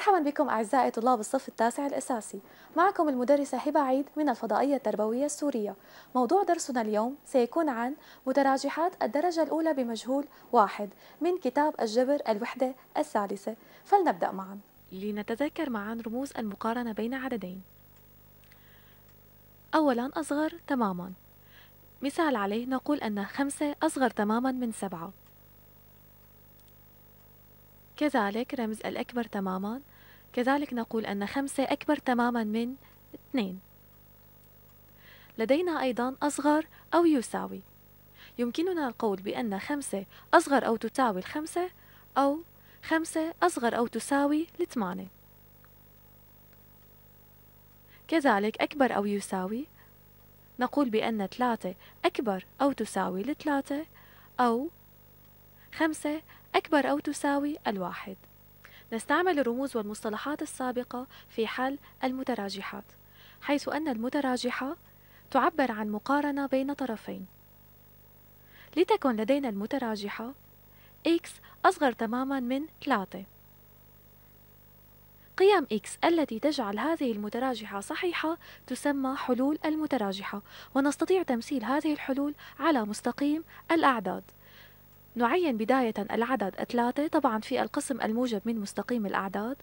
مرحبا بكم أعزائي طلاب الصف التاسع الأساسي معكم المدرسة هبة عيد من الفضائية التربوية السورية موضوع درسنا اليوم سيكون عن متراجحات الدرجة الأولى بمجهول واحد من كتاب الجبر الوحدة الثالثة فلنبدأ معا لنتذكر معا رموز المقارنة بين عددين أولا أصغر تماما مثال عليه نقول أن خمسة أصغر تماما من سبعة كذلك رمز الأكبر تماما كذلك نقول أن خمسة أكبر تماما من اثنين لدينا أيضا أصغر أو يساوي يمكننا القول بأن خمسة أصغر أو تساوي الخمسة أو خمسة أصغر أو تساوي الثمانية كذلك أكبر أو يساوي نقول بأن ثلاثة أكبر أو تساوي الثلاثة أو خمسة أكبر أو تساوي الواحد نستعمل الرموز والمصطلحات السابقة في حل المتراجحات حيث أن المتراجحة تعبر عن مقارنة بين طرفين لتكن لدينا المتراجحة x أصغر تماما من 3 قيم x التي تجعل هذه المتراجحة صحيحة تسمى حلول المتراجحة ونستطيع تمثيل هذه الحلول على مستقيم الأعداد نعين بداية العدد 3 طبعا في القسم الموجب من مستقيم الأعداد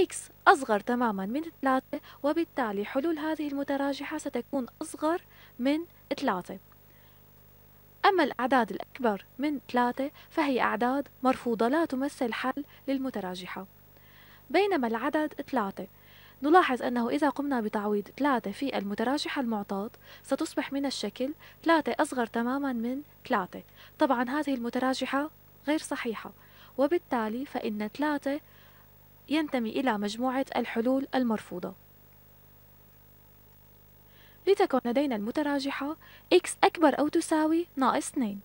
x أصغر تماما من 3 وبالتالي حلول هذه المتراجحة ستكون أصغر من 3 أما الأعداد الأكبر من 3 فهي أعداد مرفوضة لا تمثل حل للمتراجحة بينما العدد 3 نلاحظ أنه إذا قمنا بتعويض 3 في المتراجح المعطاة ستصبح من الشكل 3 أصغر تماما من 3 طبعا هذه المتراجحة غير صحيحة وبالتالي فإن 3 ينتمي إلى مجموعة الحلول المرفوضة لتكن لدينا المتراجحة x أكبر أو تساوي ناقص 2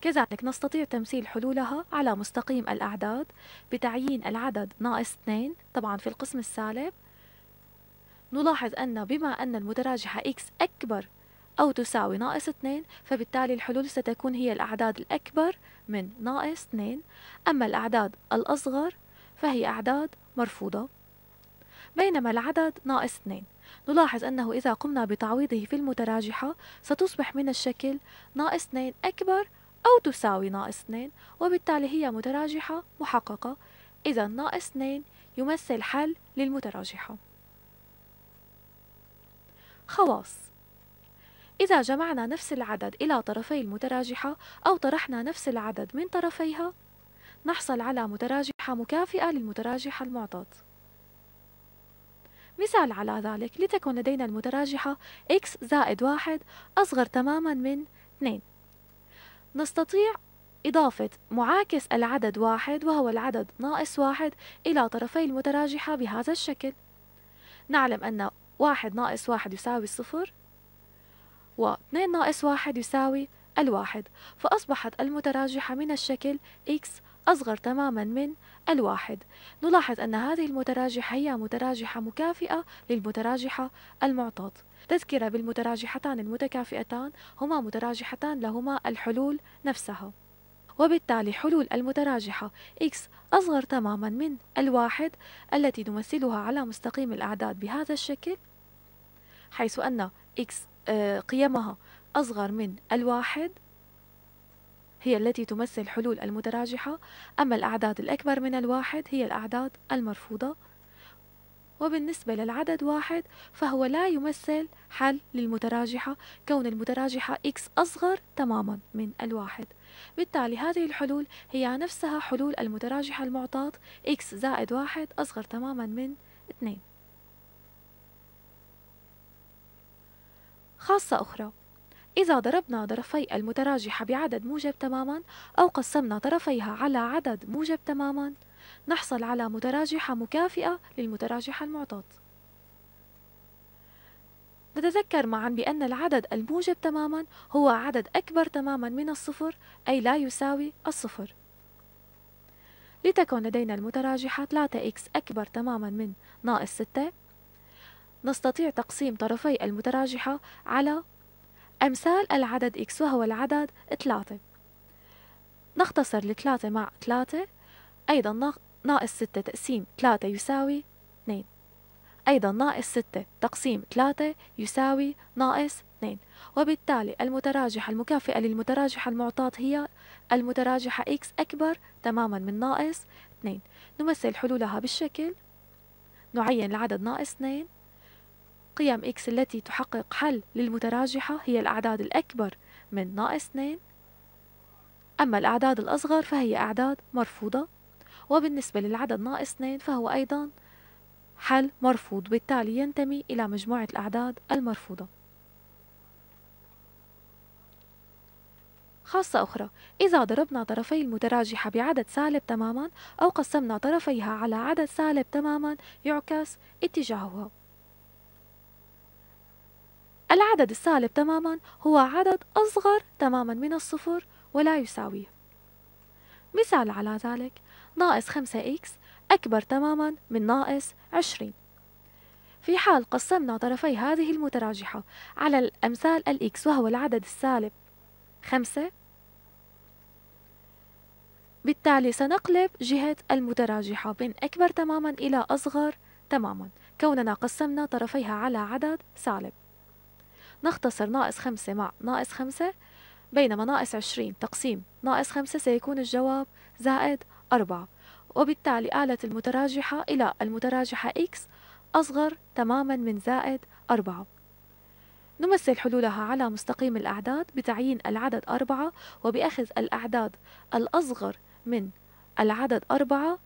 كذلك نستطيع تمثيل حلولها على مستقيم الأعداد بتعيين العدد ناقص 2 طبعا في القسم السالب نلاحظ أن بما أن المتراجحة x أكبر أو تساوي ناقص 2 فبالتالي الحلول ستكون هي الأعداد الأكبر من ناقص 2 أما الأعداد الأصغر فهي أعداد مرفوضة بينما العدد ناقص 2 نلاحظ أنه إذا قمنا بتعويضه في المتراجحة ستصبح من الشكل ناقص 2 أكبر أو تساوي ناقص 2 وبالتالي هي متراجحة محققة إذا ناقص 2 يمثل حل للمتراجحة خواص إذا جمعنا نفس العدد إلى طرفي المتراجحة أو طرحنا نفس العدد من طرفيها نحصل على متراجحة مكافئة للمتراجحة المعطاة مثال على ذلك لتكن لدينا المتراجحة x زائد واحد أصغر تماما من 2 نستطيع إضافة معاكس العدد واحد وهو العدد ناقص واحد إلى طرفي المتراجحة بهذا الشكل نعلم أن واحد ناقص واحد يساوي الصفر واثنين ناقص واحد يساوي الواحد فأصبحت المتراجحة من الشكل x أصغر تماما من الواحد نلاحظ أن هذه المتراجحة هي متراجحة مكافئة للمتراجحة المعطاة تذكرة بالمتراجحتان المتكافئتان هما متراجحتان لهما الحلول نفسها وبالتالي حلول المتراجحة x أصغر تماما من الواحد التي نمثلها على مستقيم الأعداد بهذا الشكل حيث أن x آه، قيمها أصغر من الواحد هي التي تمثل حلول المتراجحة أما الأعداد الأكبر من الواحد هي الأعداد المرفوضة وبالنسبة للعدد واحد فهو لا يمثل حل للمتراجحة كون المتراجحة x أصغر تماما من الواحد بالتالي هذه الحلول هي نفسها حلول المتراجحة المعطاة x زائد واحد أصغر تماما من 2 خاصة أخرى إذا ضربنا طرفي المتراجحة بعدد موجب تماما أو قسمنا طرفيها على عدد موجب تماما نحصل على متراجحة مكافئة للمتراجحة المعطاة نتذكر معا بأن العدد الموجب تماما هو عدد أكبر تماما من الصفر أي لا يساوي الصفر لتكن لدينا المتراجحة 3x أكبر تماما من ناقص 6 نستطيع تقسيم طرفي المتراجحة على أمثال العدد x وهو العدد 3 نختصر لثلاثة مع ثلاثة أيضا ناقص ستة تقسيم ثلاثة يساوي اثنين أيضا ناقص ستة تقسيم ثلاثة يساوي ناقص 2 وبالتالي المتراجحة المكافئة للمتراجحة المعطاة هي المتراجحة x أكبر تماما من ناقص 2 نمثل حلولها بالشكل نعين العدد ناقص 2 قيم x التي تحقق حل للمتراجحة هي الأعداد الأكبر من ناقص 2 أما الأعداد الأصغر فهي أعداد مرفوضة وبالنسبة للعدد ناقص 2 فهو أيضا حل مرفوض بالتالي ينتمي إلى مجموعة الأعداد المرفوضة خاصة أخرى إذا ضربنا طرفي المتراجحة بعدد سالب تماما أو قسمنا طرفيها على عدد سالب تماما يعكس اتجاهها العدد السالب تماما هو عدد أصغر تماما من الصفر ولا يساويه مثال على ذلك ناقص 5x أكبر تماما من ناقص 20 في حال قسمنا طرفي هذه المتراجحة على الأمثال الإكس وهو العدد السالب 5 بالتالي سنقلب جهة المتراجحة من أكبر تماما إلى أصغر تماما كوننا قسمنا طرفيها على عدد سالب نختصر ناقص 5 مع ناقص 5 بينما ناقص 20 تقسيم ناقص 5 سيكون الجواب زائد 4 وبالتالي آلة المتراجحة إلى المتراجحة x أصغر تماما من زائد 4 نمثل حلولها على مستقيم الأعداد بتعيين العدد 4 وبأخذ الأعداد الأصغر من العدد 4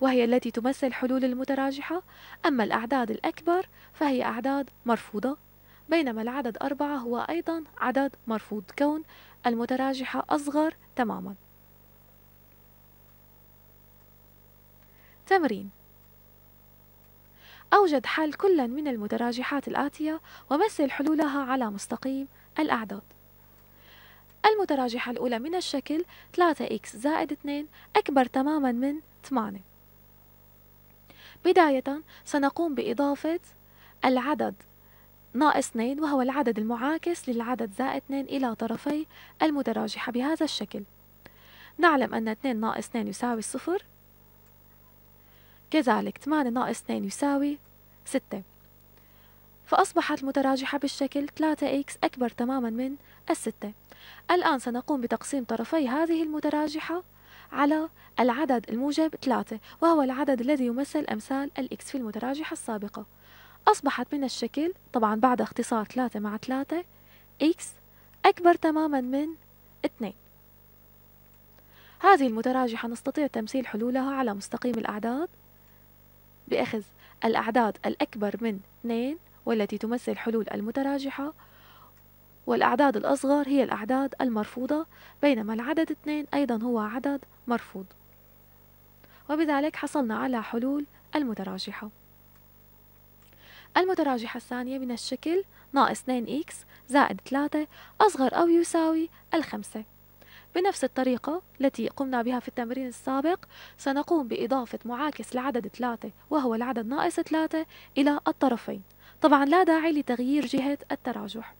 وهي التي تمثل حلول المتراجحة أما الأعداد الأكبر فهي أعداد مرفوضة بينما العدد أربعة هو أيضا عدد مرفوض كون المتراجحة أصغر تماما تمرين أوجد حل كل من المتراجحات الآتية ومثل حلولها على مستقيم الأعداد المتراجحة الأولى من الشكل 3x زائد 2 أكبر تماما من 8 بداية سنقوم بإضافة العدد ناقص 2 وهو العدد المعاكس للعدد زائد 2 إلى طرفي المتراجحة بهذا الشكل نعلم أن 2 ناقص 2 يساوي 0 كذلك 8 ناقص 2 يساوي 6 فأصبحت المتراجحة بالشكل 3x أكبر تماما من الستة الآن سنقوم بتقسيم طرفي هذه المتراجحة على العدد الموجب 3 وهو العدد الذي يمثل أمثال الإكس في المتراجحة السابقة أصبحت من الشكل طبعا بعد اختصار 3 مع 3 x أكبر تماما من 2 هذه المتراجحة نستطيع تمثيل حلولها على مستقيم الأعداد بأخذ الأعداد الأكبر من 2 والتي تمثل حلول المتراجحة والأعداد الأصغر هي الأعداد المرفوضة بينما العدد 2 أيضا هو عدد مرفوض وبذلك حصلنا على حلول المتراجحه المتراجحة الثانية من الشكل ناقص 2x زائد 3 أصغر أو يساوي الخمسة بنفس الطريقة التي قمنا بها في التمرين السابق سنقوم بإضافة معاكس لعدد 3 وهو العدد ناقص 3 إلى الطرفين طبعا لا داعي لتغيير جهة التراجح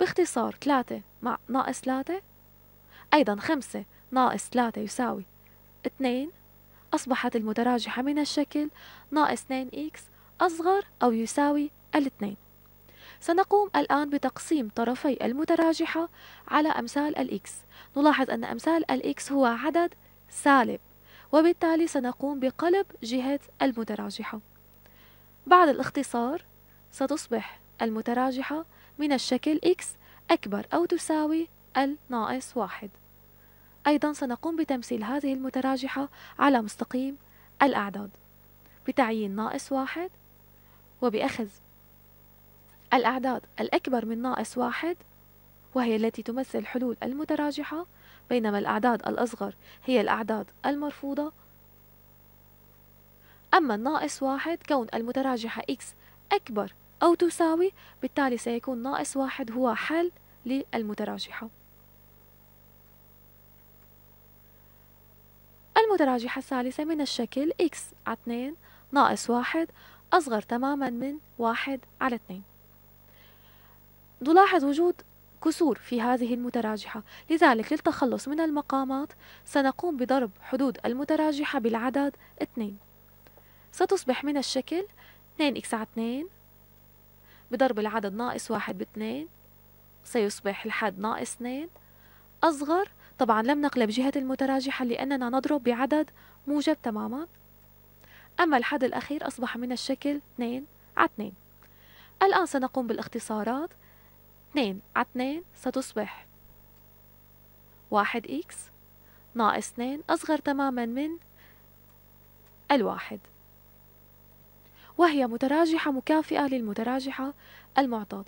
باختصار 3 مع ناقص 3 أيضا 5 ناقص 3 يساوي 2 أصبحت المتراجحة من الشكل ناقص 2x أصغر أو يساوي الاثنين سنقوم الآن بتقسيم طرفي المتراجحة على أمثال الإكس نلاحظ أن أمثال الإكس هو عدد سالب وبالتالي سنقوم بقلب جهة المتراجحة بعد الاختصار ستصبح المتراجحة من الشكل x أكبر أو تساوي الناقص واحد أيضا سنقوم بتمثيل هذه المتراجحة على مستقيم الأعداد بتعيين ناقص واحد وبأخذ الأعداد الأكبر من ناقص واحد وهي التي تمثل حلول المتراجحة بينما الأعداد الأصغر هي الأعداد المرفوضة أما الناقص واحد كون المتراجحة x أكبر أو تساوي بالتالي سيكون ناقص واحد هو حل للمتراجحة المتراجحة الثالثة من الشكل x على 2 ناقص واحد أصغر تماما من واحد على اثنين نلاحظ وجود كسور في هذه المتراجحة لذلك للتخلص من المقامات سنقوم بضرب حدود المتراجحة بالعدد اثنين ستصبح من الشكل 2 إكس على 2 بضرب العدد ناقص واحد باثنين سيصبح الحد ناقص 2 أصغر طبعا لم نقلب جهة المتراجحة لأننا نضرب بعدد موجب تماما أما الحد الأخير أصبح من الشكل 2 على 2 الآن سنقوم بالاختصارات 2 على 2 ستصبح 1x ناقص 2 أصغر تماما من الواحد وهي متراجحة مكافئة للمتراجحة المعطاة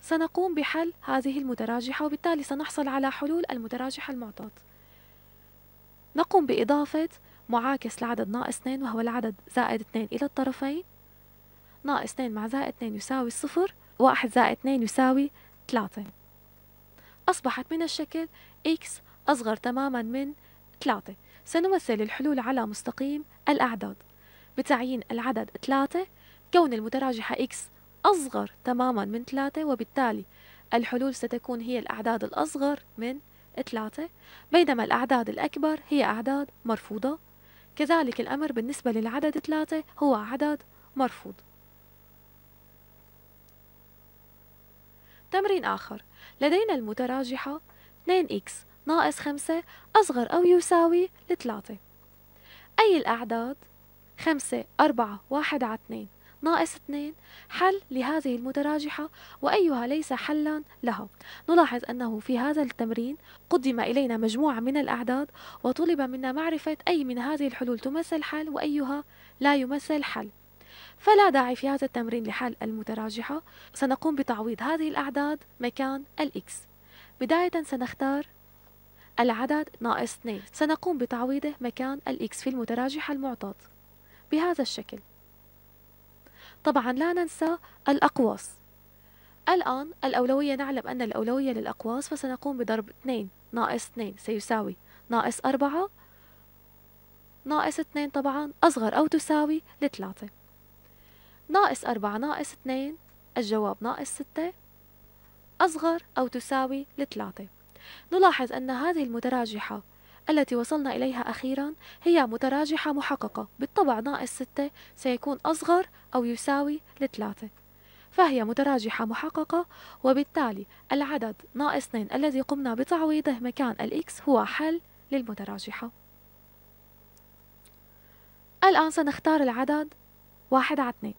سنقوم بحل هذه المتراجحة وبالتالي سنحصل على حلول المتراجحة المعطاة نقوم بإضافة معاكس لعدد ناقص 2 وهو العدد زائد 2 إلى الطرفين ناقص 2 مع زائد 2 يساوي 0 1 زائد 2 يساوي 3 أصبحت من الشكل x أصغر تماما من 3 سنمثل الحلول على مستقيم الأعداد بتعيين العدد 3 كون المتراجحة x أصغر تماما من 3 وبالتالي الحلول ستكون هي الأعداد الأصغر من 3 بينما الأعداد الأكبر هي أعداد مرفوضة كذلك الأمر بالنسبة للعدد ثلاثة هو عدد مرفوض تمرين آخر لدينا المتراجحة 2x ناقص 5 أصغر أو يساوي لثلاثة أي الأعداد 5 4 1 على 2 ناقص 2 حل لهذه المتراجحة وأيها ليس حلا لها نلاحظ أنه في هذا التمرين قدم إلينا مجموعة من الأعداد وطلب منا معرفة أي من هذه الحلول تمثل حل وأيها لا يمثل حل فلا داعي في هذا التمرين لحل المتراجحة سنقوم بتعويض هذه الأعداد مكان الإكس بداية سنختار العدد ناقص 2 سنقوم بتعويضه مكان الإكس في المتراجحة المعطاة بهذا الشكل طبعا لا ننسى الأقواس الآن الأولوية نعلم أن الأولوية للأقواس فسنقوم بضرب 2 ناقص 2 سيساوي ناقص 4 ناقص 2 طبعا أصغر أو تساوي 3 ناقص 4 ناقص 2 الجواب ناقص 6 أصغر أو تساوي 3 نلاحظ أن هذه المتراجحة التي وصلنا إليها أخيرا هي متراجحة محققة بالطبع ناقص 6 سيكون أصغر أو يساوي لثلاثة فهي متراجحة محققة وبالتالي العدد ناقص 2 الذي قمنا بتعويضه مكان الإكس هو حل للمتراجحة الآن سنختار العدد 1 على 2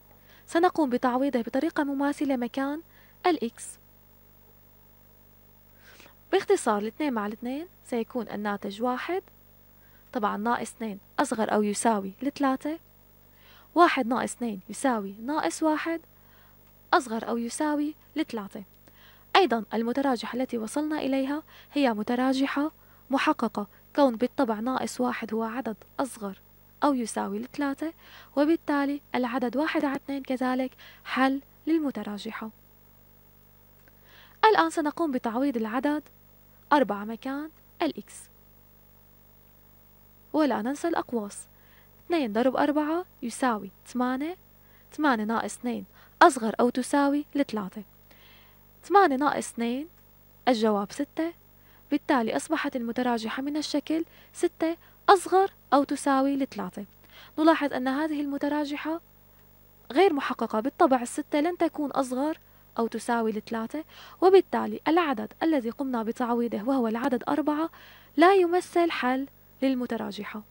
سنقوم بتعويضه بطريقة مماثلة مكان الإكس باختصار الاثنين مع الاثنين سيكون الناتج واحد طبعا ناقص اثنين أصغر أو يساوي لثلاثة واحد ناقص اثنين يساوي ناقص واحد أصغر أو يساوي لثلاثة أيضا المتراجحة التي وصلنا إليها هي متراجحة محققة كون بالطبع ناقص واحد هو عدد أصغر أو يساوي لثلاثة وبالتالي العدد واحد على اثنين كذلك حل للمتراجحة الآن سنقوم بتعويض العدد أربعة مكان الإكس ولا ننسى الأقواس 2 ضرب 4 يساوي 8 8 ناقص 2 أصغر أو تساوي 3 8 ناقص 2 الجواب 6 بالتالي أصبحت المتراجحة من الشكل 6 أصغر أو تساوي 3 نلاحظ أن هذه المتراجحة غير محققة بالطبع الستة لن تكون أصغر أو تساوي الثلاثة وبالتالي العدد الذي قمنا بتعويضه وهو العدد أربعة لا يمثل حل للمتراجحة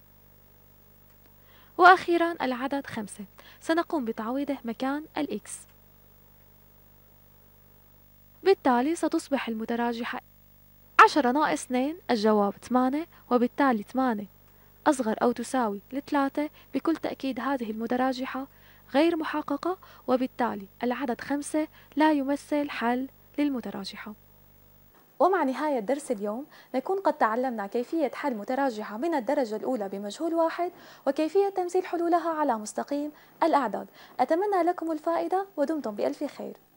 وأخيرا العدد خمسة سنقوم بتعويضه مكان الإكس بالتالي ستصبح المتراجحة 10 ناقص 2 الجواب 8 وبالتالي 8 أصغر أو تساوي لثلاثة بكل تأكيد هذه المتراجحة غير محققة وبالتالي العدد خمسة لا يمثل حل للمتراجحة ومع نهاية درس اليوم نكون قد تعلمنا كيفية حل متراجحة من الدرجة الأولى بمجهول واحد وكيفية تمثيل حلولها على مستقيم الأعداد أتمنى لكم الفائدة ودمتم بألف خير